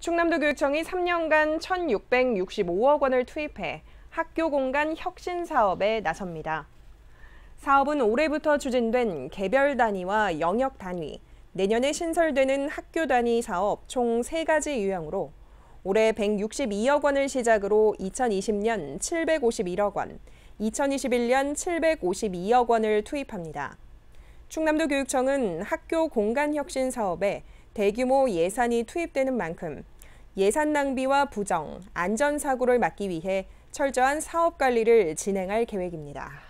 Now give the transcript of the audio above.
충남도 교육청이 3년간 1,665억 원을 투입해 학교 공간 혁신 사업에 나섭니다. 사업은 올해부터 추진된 개별 단위와 영역 단위, 내년에 신설되는 학교 단위 사업 총 3가지 유형으로 올해 162억 원을 시작으로 2020년 751억 원, 2021년 752억 원을 투입합니다. 충남도 교육청은 학교 공간 혁신 사업에 대규모 예산이 투입되는 만큼 예산 낭비와 부정, 안전사고를 막기 위해 철저한 사업 관리를 진행할 계획입니다.